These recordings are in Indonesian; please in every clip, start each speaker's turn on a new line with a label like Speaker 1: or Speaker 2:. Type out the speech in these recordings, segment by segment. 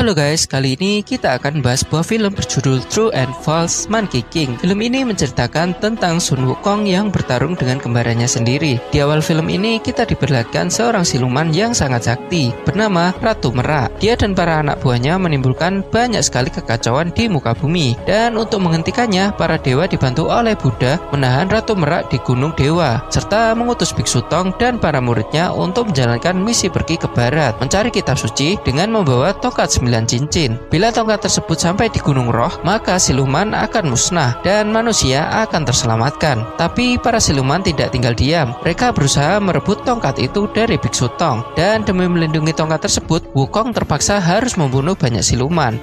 Speaker 1: Halo guys, kali ini kita akan bahas sebuah film berjudul True and False Monkey King. Film ini menceritakan tentang Sun Wukong yang bertarung dengan kembarannya sendiri. Di awal film ini kita diperlihatkan seorang siluman yang sangat sakti bernama Ratu Merak. Dia dan para anak buahnya menimbulkan banyak sekali kekacauan di muka bumi. Dan untuk menghentikannya, para dewa dibantu oleh Buddha menahan Ratu Merak di Gunung Dewa serta mengutus Biksu Tong dan para muridnya untuk menjalankan misi pergi ke barat mencari kitab suci dengan membawa tokat 9 sembilan cincin. Bila tongkat tersebut sampai di Gunung Roh, maka siluman akan musnah dan manusia akan terselamatkan. Tapi para siluman tidak tinggal diam. Mereka berusaha merebut tongkat itu dari Biksu Tong. Dan demi melindungi tongkat tersebut, Wukong terpaksa harus membunuh banyak siluman.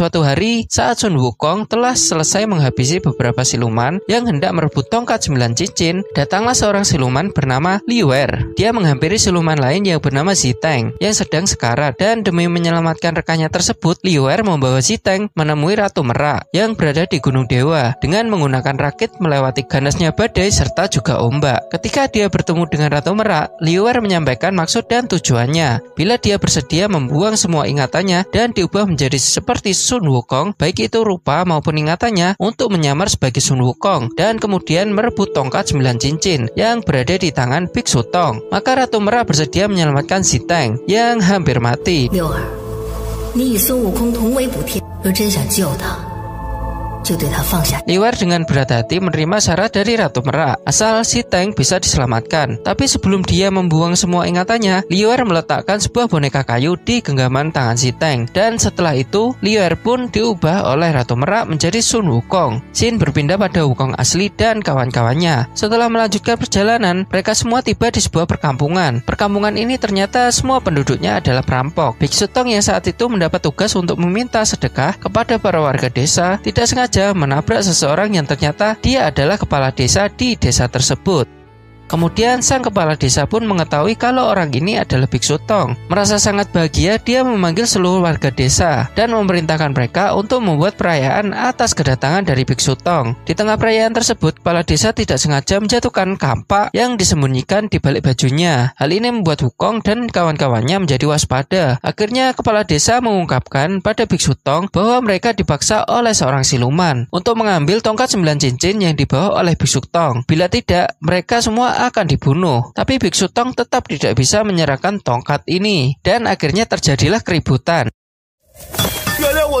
Speaker 1: Suatu hari, saat Sun Wukong telah selesai menghabisi beberapa siluman yang hendak merebut tongkat sembilan cincin, datanglah seorang siluman bernama Li Wer. Dia menghampiri siluman lain yang bernama Ziteng yang sedang sekarat dan demi menyelamatkan rekannya tersebut, Li Wer membawa Ziteng menemui Ratu Merak yang berada di Gunung Dewa dengan menggunakan rakit melewati ganasnya badai serta juga ombak. Ketika dia bertemu dengan Ratu Merak, Li Wer menyampaikan maksud dan tujuannya. Bila dia bersedia membuang semua ingatannya dan diubah menjadi seperti Sun Wukong, baik itu rupa maupun ingatannya, untuk menyamar sebagai Sun Wukong dan kemudian merebut tongkat sembilan cincin yang berada di tangan Biksu Tong. Maka Ratu Merah bersedia menyelamatkan si Tang yang hampir mati. Liwer dengan berat hati menerima syarat dari Ratu Merak, asal si Tang bisa diselamatkan. Tapi sebelum dia membuang semua ingatannya, Liwer meletakkan sebuah boneka kayu di genggaman tangan si Tang Dan setelah itu, Liwer pun diubah oleh Ratu Merak menjadi Sun Wukong. Sin berpindah pada Wukong asli dan kawan-kawannya. Setelah melanjutkan perjalanan, mereka semua tiba di sebuah perkampungan. Perkampungan ini ternyata semua penduduknya adalah perampok. Biksu Tong yang saat itu mendapat tugas untuk meminta sedekah kepada para warga desa tidak sengaja saja menabrak seseorang yang ternyata dia adalah kepala desa di desa tersebut. Kemudian sang kepala desa pun mengetahui kalau orang ini adalah biksu Tong. Merasa sangat bahagia, dia memanggil seluruh warga desa dan memerintahkan mereka untuk membuat perayaan atas kedatangan dari biksu Tong. Di tengah perayaan tersebut, kepala desa tidak sengaja menjatuhkan kampak yang disembunyikan di balik bajunya. Hal ini membuat Hukong dan kawan-kawannya menjadi waspada. Akhirnya kepala desa mengungkapkan pada biksu Tong bahwa mereka dipaksa oleh seorang siluman untuk mengambil tongkat sembilan cincin yang dibawa oleh biksu Tong. Bila tidak, mereka semua akan dibunuh. Tapi biksu Tong tetap tidak bisa menyerahkan tongkat ini dan akhirnya terjadilah keributan.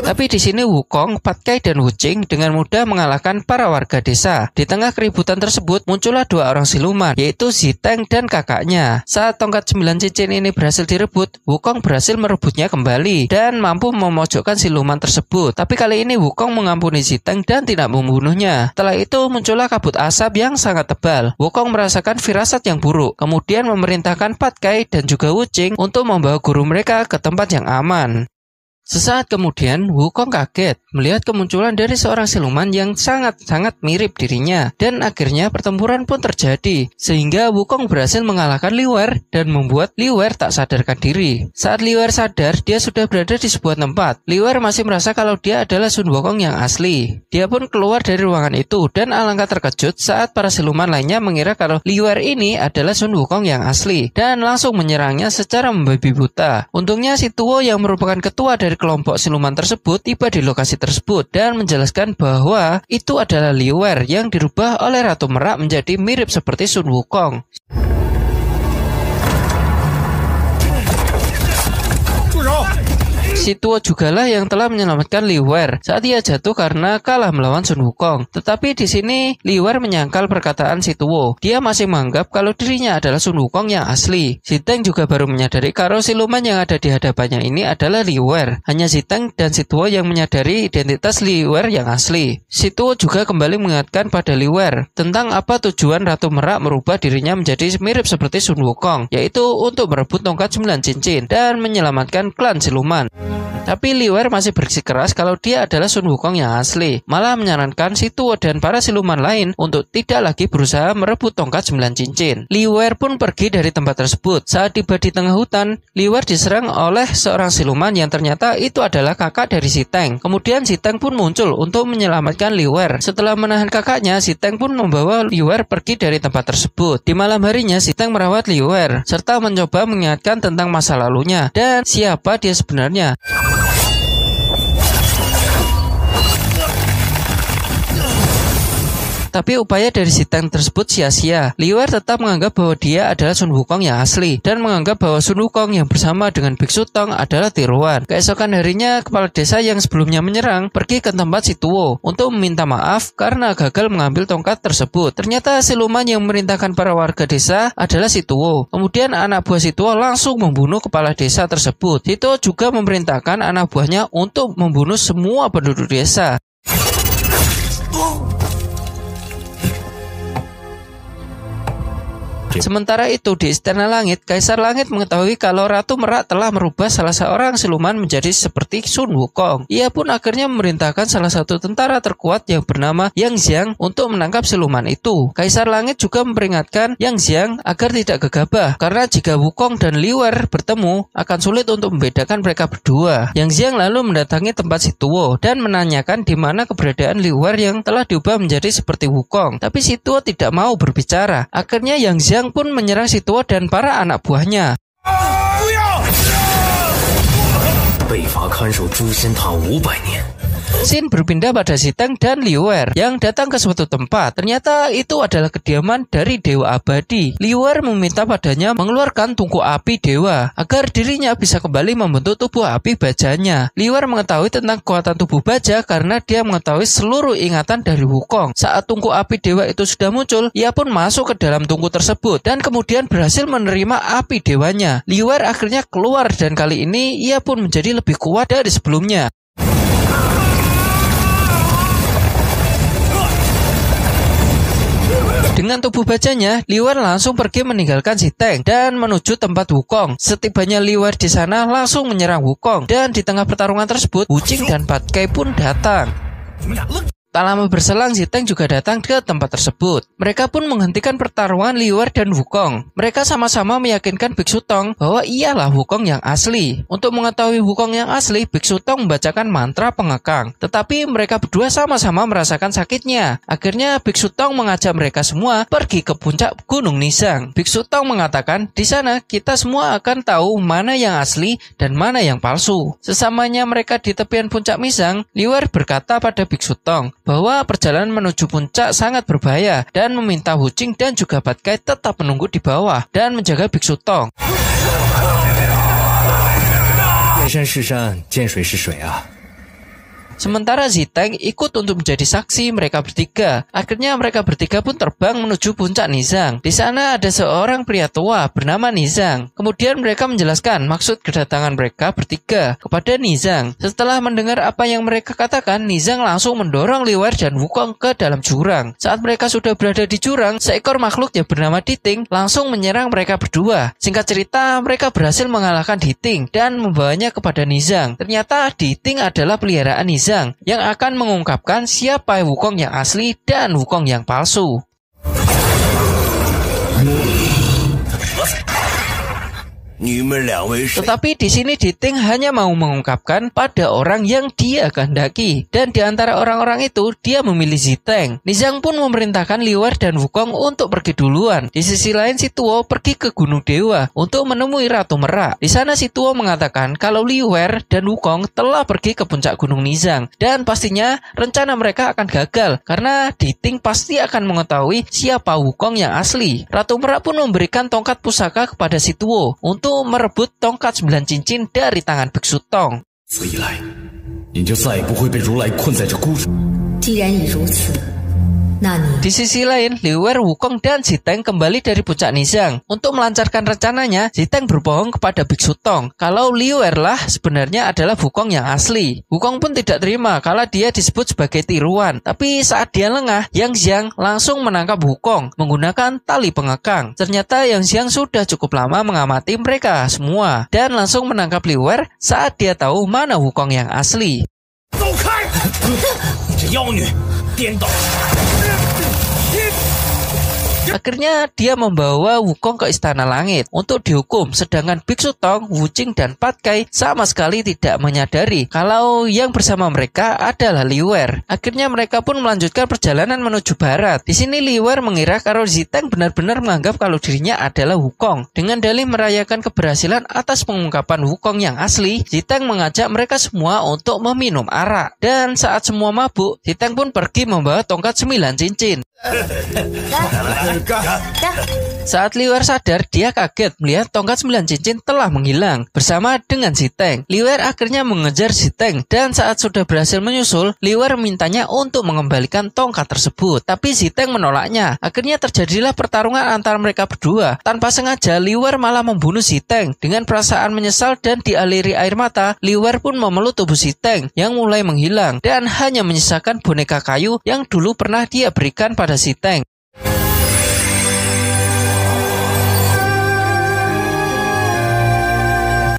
Speaker 1: Tapi di sini Wukong, Patkai, dan Wucing dengan mudah mengalahkan para warga desa. Di tengah keributan tersebut muncullah dua orang siluman, yaitu Ziteng dan kakaknya. Saat tongkat sembilan cincin ini berhasil direbut, Wukong berhasil merebutnya kembali dan mampu memojokkan siluman tersebut. Tapi kali ini Wukong mengampuni Ziteng dan tidak membunuhnya. Setelah itu muncullah kabut asap yang sangat tebal. Wukong merasakan firasat yang buruk, kemudian memerintahkan Patkai dan juga Wucing untuk membawa guru mereka ke tempat yang aman. Sesaat kemudian, Wukong kaget melihat kemunculan dari seorang siluman yang sangat-sangat mirip dirinya dan akhirnya pertempuran pun terjadi sehingga Wukong berhasil mengalahkan Liwer dan membuat Liwer tak sadarkan diri. Saat Liwer sadar, dia sudah berada di sebuah tempat. Liwer masih merasa kalau dia adalah Sun Wukong yang asli. Dia pun keluar dari ruangan itu dan alangkah terkejut saat para siluman lainnya mengira kalau Liwer ini adalah Sun Wukong yang asli dan langsung menyerangnya secara membabi buta. Untungnya si Tuo yang merupakan ketua dari kelompok siluman tersebut tiba di lokasi tersebut dan menjelaskan bahwa itu adalah liwer yang dirubah oleh Ratu Merak menjadi mirip seperti Sun Wukong. Si tua lah yang telah menyelamatkan Liwer saat ia jatuh karena kalah melawan Sun Wukong. Tetapi di sini Liwer menyangkal perkataan si tua. Dia masih menganggap kalau dirinya adalah Sun Wukong yang asli. Si Teng juga baru menyadari kalau siluman yang ada di hadapannya ini adalah Liwer. Hanya si Teng dan si tua yang menyadari identitas Liwer yang asli. Si tua juga kembali mengingatkan pada Liwer tentang apa tujuan Ratu Merak merubah dirinya menjadi mirip seperti Sun Wukong, yaitu untuk merebut tongkat sembilan cincin dan menyelamatkan klan siluman. Tapi Liwer masih bersikeras kalau dia adalah Sun Wukong yang asli, malah menyarankan si dan para siluman lain untuk tidak lagi berusaha merebut tongkat sembilan cincin. Liwer pun pergi dari tempat tersebut. Saat tiba di tengah hutan, Liwer diserang oleh seorang siluman yang ternyata itu adalah kakak dari si Teng. Kemudian si Teng pun muncul untuk menyelamatkan Liwer. Setelah menahan kakaknya, si Teng pun membawa Liwer pergi dari tempat tersebut. Di malam harinya, si Teng merawat Liwer serta mencoba mengingatkan tentang masa lalunya dan siapa dia sebenarnya. Tapi upaya dari Tang tersebut sia-sia. Liwer tetap menganggap bahwa dia adalah Sun Wukong yang asli dan menganggap bahwa Sun Wukong yang bersama dengan Biksu Tong adalah tiruan. Keesokan harinya, kepala desa yang sebelumnya menyerang pergi ke tempat Situo untuk meminta maaf karena gagal mengambil tongkat tersebut. Ternyata siluman yang memerintahkan para warga desa adalah Situo. Kemudian anak buah Situo langsung membunuh kepala desa tersebut. Situo juga memerintahkan anak buahnya untuk membunuh semua penduduk desa. Oh. Sementara itu di istana langit, Kaisar Langit mengetahui kalau Ratu Merak telah merubah salah seorang siluman menjadi seperti Sun Wukong. Ia pun akhirnya memerintahkan salah satu tentara terkuat yang bernama Yang Xiang untuk menangkap siluman itu. Kaisar Langit juga memperingatkan Yang Xiang agar tidak gegabah karena jika Wukong dan Liwer bertemu akan sulit untuk membedakan mereka berdua. Yang Xiang lalu mendatangi tempat Situo dan menanyakan di mana keberadaan Liwer yang telah diubah menjadi seperti Wukong. Tapi Situo tidak mau berbicara. Akhirnya Yang Xiang yang pun menyerang Situo dan para anak buahnya. Oh, Sin berpindah pada Siteng dan Liwer yang datang ke suatu tempat. Ternyata itu adalah kediaman dari dewa abadi. Liwer meminta padanya mengeluarkan tungku api dewa agar dirinya bisa kembali membentuk tubuh api bajanya. Liwer mengetahui tentang kekuatan tubuh baja karena dia mengetahui seluruh ingatan dari Wukong. Saat tungku api dewa itu sudah muncul, ia pun masuk ke dalam tungku tersebut dan kemudian berhasil menerima api dewanya. Liwer akhirnya keluar dan kali ini ia pun menjadi lebih kuat dari sebelumnya. Dengan tubuh bajanya, Liwer langsung pergi meninggalkan si Tang dan menuju tempat Wukong. Setibanya Liwer di sana langsung menyerang Wukong dan di tengah pertarungan tersebut, Wucing dan Kai pun datang. Tak lama berselang, Ziteng juga datang ke tempat tersebut. Mereka pun menghentikan pertarungan Liwer dan Wukong. Mereka sama-sama meyakinkan Biksu Tong bahwa ialah Wukong yang asli. Untuk mengetahui Wukong yang asli, Biksu Tong membacakan mantra pengekang. Tetapi mereka berdua sama-sama merasakan sakitnya. Akhirnya Biksu Tong mengajak mereka semua pergi ke puncak Gunung Nisang. Biksu Tong mengatakan, di sana kita semua akan tahu mana yang asli dan mana yang palsu. Sesamanya mereka di tepian puncak Nisang, Liwer berkata pada Biksu Tong, bahwa perjalanan menuju puncak sangat berbahaya dan meminta Hucing dan juga Batkai tetap menunggu di bawah dan menjaga Biksu Tong. Sementara Ziteng ikut untuk menjadi saksi mereka bertiga. Akhirnya mereka bertiga pun terbang menuju puncak Nizang. Di sana ada seorang pria tua bernama Nizang. Kemudian mereka menjelaskan maksud kedatangan mereka bertiga kepada Nizang. Setelah mendengar apa yang mereka katakan, Nizang langsung mendorong Liwer dan Wukong ke dalam jurang. Saat mereka sudah berada di jurang, seekor makhluk yang bernama Diting langsung menyerang mereka berdua. Singkat cerita, mereka berhasil mengalahkan Diting dan membawanya kepada Nizang. Ternyata Diting adalah peliharaan Nizang Zhang yang akan mengungkapkan siapa Wukong yang asli dan Wukong yang palsu. Tetapi di sini Diting hanya mau mengungkapkan pada orang yang dia kehendaki. Dan di antara orang-orang itu, dia memilih Ziteng. Nizang pun memerintahkan Liwer dan Wukong untuk pergi duluan. Di sisi lain, Situo pergi ke Gunung Dewa untuk menemui Ratu Merak. Di sana Situo mengatakan kalau Liwer dan Wukong telah pergi ke puncak Gunung Nizang. Dan pastinya rencana mereka akan gagal karena Diting pasti akan mengetahui siapa Wukong yang asli. Ratu Merak pun memberikan tongkat pusaka kepada Situo untuk itu merebut tongkat sembilan cincin dari tangan biksu Tong. Nani. Di sisi lain, Liu Wei, Wukong, dan Ziteng kembali dari puncak Nizang. Untuk melancarkan rencananya, Ziteng berbohong kepada Biksu Tong kalau Liu Wei lah sebenarnya adalah Wukong yang asli. Wukong pun tidak terima kalau dia disebut sebagai tiruan. Tapi saat dia lengah, Yang Xiang langsung menangkap Wukong menggunakan tali pengekang. Ternyata Yang Xiang sudah cukup lama mengamati mereka semua dan langsung menangkap Liu Wei saat dia tahu mana Wukong yang asli. 颠倒。Akhirnya dia membawa Wukong ke istana langit untuk dihukum, sedangkan Biksu Tong, Wuching, dan Patkai sama sekali tidak menyadari kalau yang bersama mereka adalah Liwer. Akhirnya mereka pun melanjutkan perjalanan menuju barat. Di sini Liwer mengira kalau Ziteng benar-benar menganggap kalau dirinya adalah Wukong. Dengan dalih merayakan keberhasilan atas pengungkapan Wukong yang asli, Ziteng mengajak mereka semua untuk meminum arak. Dan saat semua mabuk, Ziteng pun pergi membawa tongkat sembilan cincin. Saat Liwer sadar, dia kaget melihat tongkat sembilan cincin telah menghilang bersama dengan si Teng. Liwer akhirnya mengejar si Teng dan saat sudah berhasil menyusul, Liwer mintanya untuk mengembalikan tongkat tersebut. Tapi si Teng menolaknya. Akhirnya terjadilah pertarungan antara mereka berdua. Tanpa sengaja, Liwer malah membunuh si Teng. Dengan perasaan menyesal dan dialiri air mata, Liwer pun memeluk tubuh si Teng yang mulai menghilang dan hanya menyisakan boneka kayu yang dulu pernah dia berikan pada ada si tank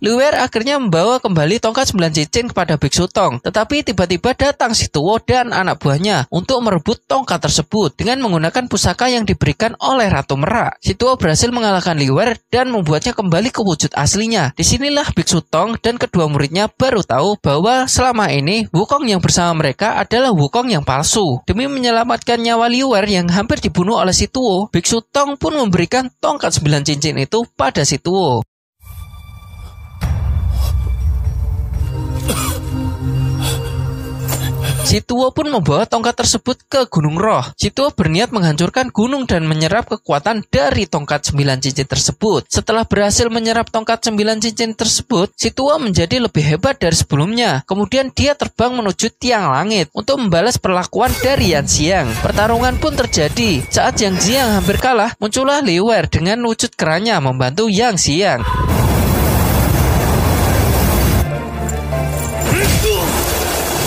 Speaker 1: Luwer akhirnya membawa kembali tongkat sembilan cincin kepada Biksu Tong. Tetapi tiba-tiba datang si Tuo dan anak buahnya untuk merebut tongkat tersebut dengan menggunakan pusaka yang diberikan oleh Ratu Merak. Situo berhasil mengalahkan Liwer dan membuatnya kembali ke wujud aslinya. Disinilah Biksu Tong dan kedua muridnya baru tahu bahwa selama ini Wukong yang bersama mereka adalah Wukong yang palsu. Demi menyelamatkan nyawa Liwer yang hampir dibunuh oleh Situo, Biksu Tong pun memberikan tongkat sembilan cincin itu pada Situo. Situo pun membawa tongkat tersebut ke Gunung Roh. Situo berniat menghancurkan gunung dan menyerap kekuatan dari tongkat sembilan cincin tersebut. Setelah berhasil menyerap tongkat sembilan cincin tersebut, Situo menjadi lebih hebat dari sebelumnya. Kemudian dia terbang menuju tiang langit untuk membalas perlakuan dari Yan Xiang. Pertarungan pun terjadi. Saat Yang Xiang hampir kalah, muncullah Liwer dengan wujud keranya membantu Yang Xiang.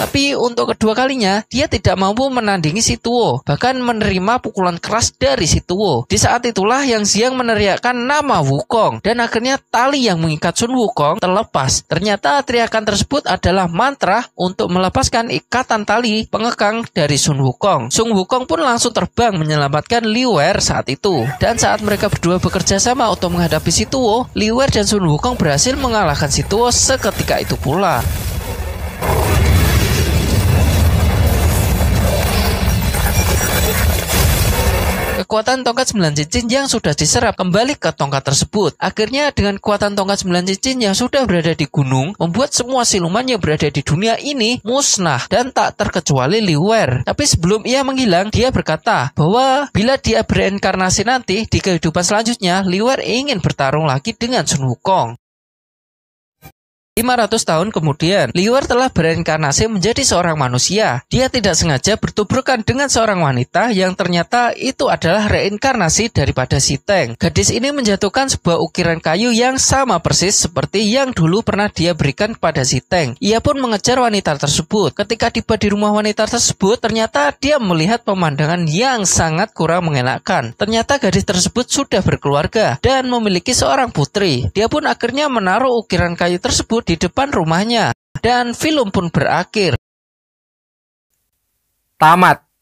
Speaker 1: Tapi untuk kedua kalinya, dia tidak mampu menandingi si Situo, bahkan menerima pukulan keras dari si Situo. Di saat itulah yang Xiang meneriakkan nama Wukong, dan akhirnya tali yang mengikat Sun Wukong terlepas. Ternyata teriakan tersebut adalah mantra untuk melepaskan ikatan tali pengekang dari Sun Wukong. Sun Wukong pun langsung terbang menyelamatkan Liwer saat itu. Dan saat mereka berdua bekerja sama untuk menghadapi si Situo, Liwer dan Sun Wukong berhasil mengalahkan si Situo seketika itu pula. kekuatan tongkat 9 cincin yang sudah diserap kembali ke tongkat tersebut. Akhirnya dengan kekuatan tongkat 9 cincin yang sudah berada di gunung, membuat semua siluman yang berada di dunia ini musnah dan tak terkecuali Liwer. Tapi sebelum ia menghilang, dia berkata bahwa bila dia berinkarnasi nanti di kehidupan selanjutnya, Liwer ingin bertarung lagi dengan Sun Wukong. 500 tahun kemudian, Liwer telah bereinkarnasi menjadi seorang manusia. Dia tidak sengaja bertubrukan dengan seorang wanita yang ternyata itu adalah reinkarnasi daripada si Teng. Gadis ini menjatuhkan sebuah ukiran kayu yang sama persis seperti yang dulu pernah dia berikan kepada si Teng. Ia pun mengejar wanita tersebut. Ketika tiba di rumah wanita tersebut, ternyata dia melihat pemandangan yang sangat kurang mengenakan. Ternyata gadis tersebut sudah berkeluarga dan memiliki seorang putri. Dia pun akhirnya menaruh ukiran kayu tersebut di depan rumahnya dan film pun berakhir. Tamat.